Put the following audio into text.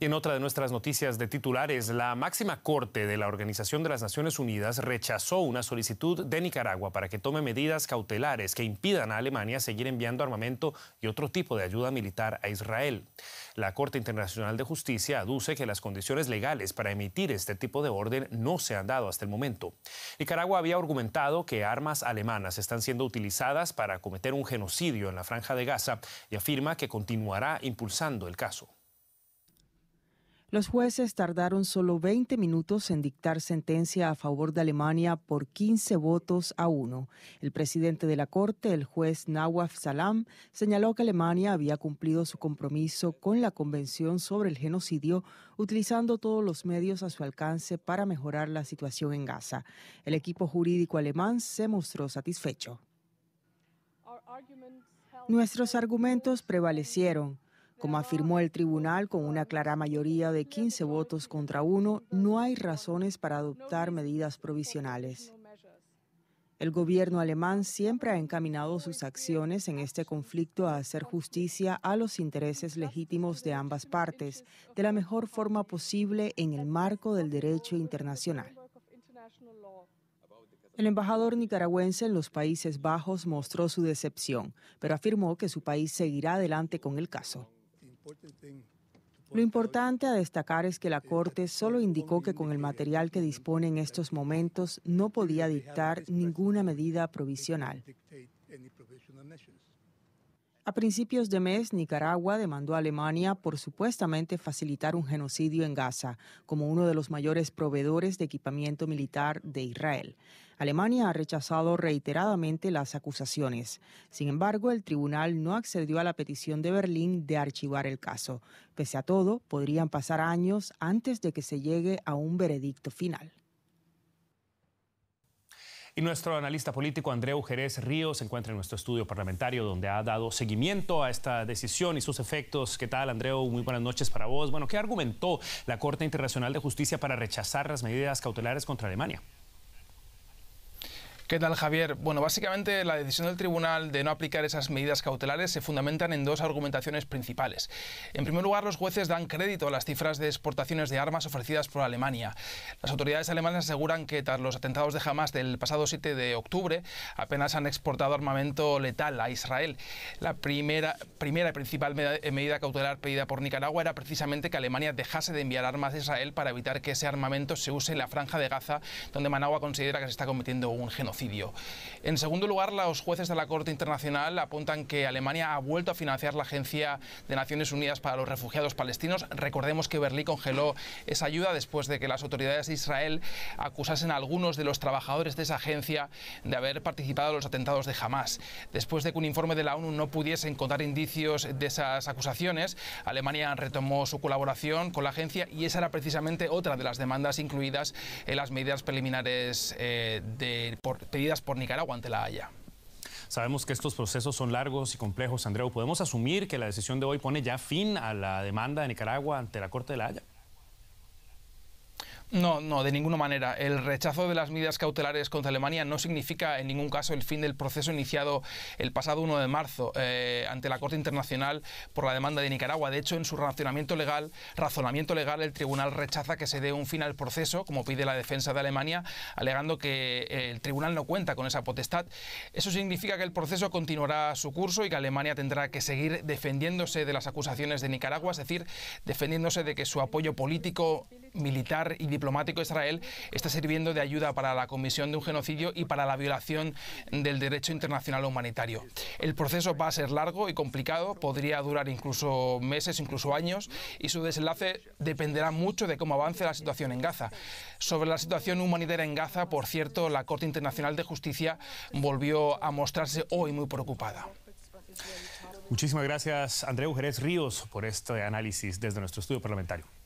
en otra de nuestras noticias de titulares, la máxima corte de la Organización de las Naciones Unidas rechazó una solicitud de Nicaragua para que tome medidas cautelares que impidan a Alemania seguir enviando armamento y otro tipo de ayuda militar a Israel. La Corte Internacional de Justicia aduce que las condiciones legales para emitir este tipo de orden no se han dado hasta el momento. Nicaragua había argumentado que armas alemanas están siendo utilizadas para cometer un genocidio en la franja de Gaza y afirma que continuará impulsando el caso. Los jueces tardaron solo 20 minutos en dictar sentencia a favor de Alemania por 15 votos a uno. El presidente de la Corte, el juez Nawaf Salam, señaló que Alemania había cumplido su compromiso con la Convención sobre el Genocidio, utilizando todos los medios a su alcance para mejorar la situación en Gaza. El equipo jurídico alemán se mostró satisfecho. Nuestros argumentos prevalecieron como afirmó el tribunal con una clara mayoría de 15 votos contra uno, no hay razones para adoptar medidas provisionales. El gobierno alemán siempre ha encaminado sus acciones en este conflicto a hacer justicia a los intereses legítimos de ambas partes de la mejor forma posible en el marco del derecho internacional. El embajador nicaragüense en los Países Bajos mostró su decepción, pero afirmó que su país seguirá adelante con el caso. Lo importante a destacar es que la Corte solo indicó que con el material que dispone en estos momentos no podía dictar ninguna medida provisional. A principios de mes, Nicaragua demandó a Alemania por supuestamente facilitar un genocidio en Gaza, como uno de los mayores proveedores de equipamiento militar de Israel. Alemania ha rechazado reiteradamente las acusaciones. Sin embargo, el tribunal no accedió a la petición de Berlín de archivar el caso. Pese a todo, podrían pasar años antes de que se llegue a un veredicto final. Y nuestro analista político Andreu Jerez Ríos se encuentra en nuestro estudio parlamentario donde ha dado seguimiento a esta decisión y sus efectos. ¿Qué tal, Andreu? Muy buenas noches para vos. Bueno, ¿qué argumentó la Corte Internacional de Justicia para rechazar las medidas cautelares contra Alemania? ¿Qué tal, Javier? Bueno, básicamente la decisión del tribunal de no aplicar esas medidas cautelares se fundamentan en dos argumentaciones principales. En primer lugar, los jueces dan crédito a las cifras de exportaciones de armas ofrecidas por Alemania. Las autoridades alemanas aseguran que tras los atentados de Hamas del pasado 7 de octubre, apenas han exportado armamento letal a Israel. La primera, primera y principal eh, medida cautelar pedida por Nicaragua era precisamente que Alemania dejase de enviar armas a Israel para evitar que ese armamento se use en la franja de Gaza, donde Managua considera que se está cometiendo un genocidio. En segundo lugar, los jueces de la Corte Internacional apuntan que Alemania ha vuelto a financiar la Agencia de Naciones Unidas para los Refugiados Palestinos. Recordemos que Berlín congeló esa ayuda después de que las autoridades de Israel acusasen a algunos de los trabajadores de esa agencia de haber participado en los atentados de Hamas. Después de que un informe de la ONU no pudiese encontrar indicios de esas acusaciones, Alemania retomó su colaboración con la agencia y esa era precisamente otra de las demandas incluidas en las medidas preliminares eh, de, por, pedidas por Nicaragua ante la Haya. Sabemos que estos procesos son largos y complejos, Andreu. ¿Podemos asumir que la decisión de hoy pone ya fin a la demanda de Nicaragua ante la Corte de la Haya? No, no, de ninguna manera. El rechazo de las medidas cautelares contra Alemania no significa en ningún caso el fin del proceso iniciado el pasado 1 de marzo eh, ante la Corte Internacional por la demanda de Nicaragua. De hecho, en su razonamiento legal, razonamiento legal, el tribunal rechaza que se dé un fin al proceso, como pide la defensa de Alemania, alegando que eh, el tribunal no cuenta con esa potestad. Eso significa que el proceso continuará su curso y que Alemania tendrá que seguir defendiéndose de las acusaciones de Nicaragua, es decir, defendiéndose de que su apoyo político militar y diplomático de Israel está sirviendo de ayuda para la comisión de un genocidio y para la violación del derecho internacional humanitario. El proceso va a ser largo y complicado, podría durar incluso meses, incluso años, y su desenlace dependerá mucho de cómo avance la situación en Gaza. Sobre la situación humanitaria en Gaza, por cierto, la Corte Internacional de Justicia volvió a mostrarse hoy muy preocupada. Muchísimas gracias, Andreu Jerez Ríos, por este análisis desde nuestro estudio parlamentario.